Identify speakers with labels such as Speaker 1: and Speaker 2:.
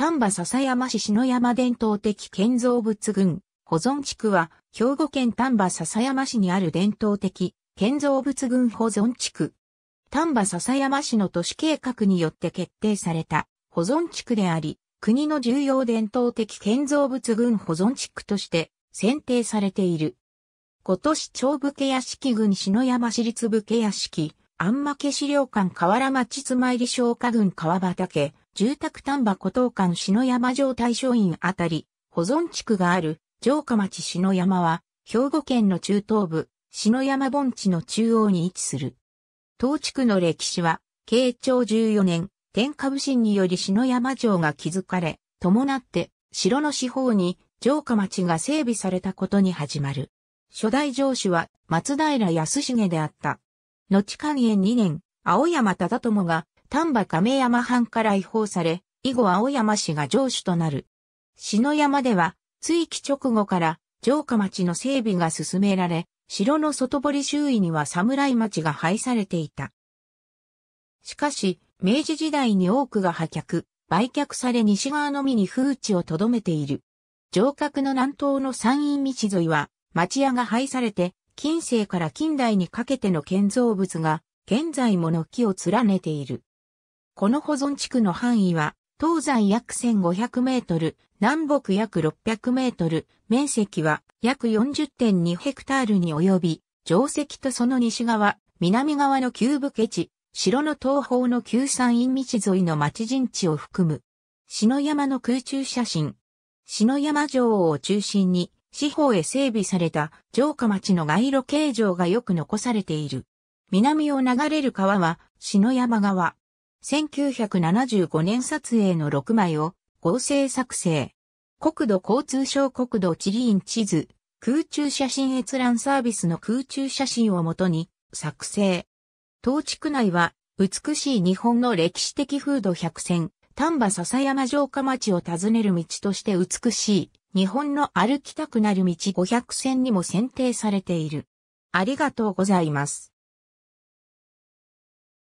Speaker 1: 丹波篠山市篠山伝統的建造物群、保存地区は、兵庫県丹波篠山市にある伝統的建造物群保存地区。丹波篠山市の都市計画によって決定された保存地区であり、国の重要伝統的建造物群保存地区として選定されている。今年長武家屋敷郡篠山市立武家屋敷、安間家資料館河原町まいり商家郡川畑、住宅丹波古東館篠山城大正院あたり、保存地区がある城下町篠山は、兵庫県の中東部、篠山盆地の中央に位置する。当地区の歴史は、慶長14年、天下武神により篠山城が築かれ、伴って城の四方に城下町が整備されたことに始まる。初代城主は松平康重であった。後寛延2年、青山忠友が丹波亀山藩から違法され、以後青山市が城主となる。篠山では、追記直後から城下町の整備が進められ、城の外堀周囲には侍町が廃されていた。しかし、明治時代に多くが破却、売却され西側のみに風地を留めている。城郭の南東の山陰道沿いは、町屋が廃されて、近世から近代にかけての建造物が、現在も軒を連ねている。この保存地区の範囲は、東西約1500メートル、南北約600メートル、面積は約40.2ヘクタールに及び、城石とその西側、南側の旧武家地、城の東方の旧山陰道沿いの町陣地を含む。篠山の空中写真。篠山城を中心に、四方へ整備された城下町の街路形状がよく残されている。南を流れる川は、篠山川。1975年撮影の6枚を合成作成。国土交通省国土地理院地図、空中写真閲覧サービスの空中写真をもとに作成。当地区内は美しい日本の歴史的風土百選、丹波笹山城下町を訪ねる道として美しい日本の歩きたくなる道500選にも選定されている。ありがとうございます。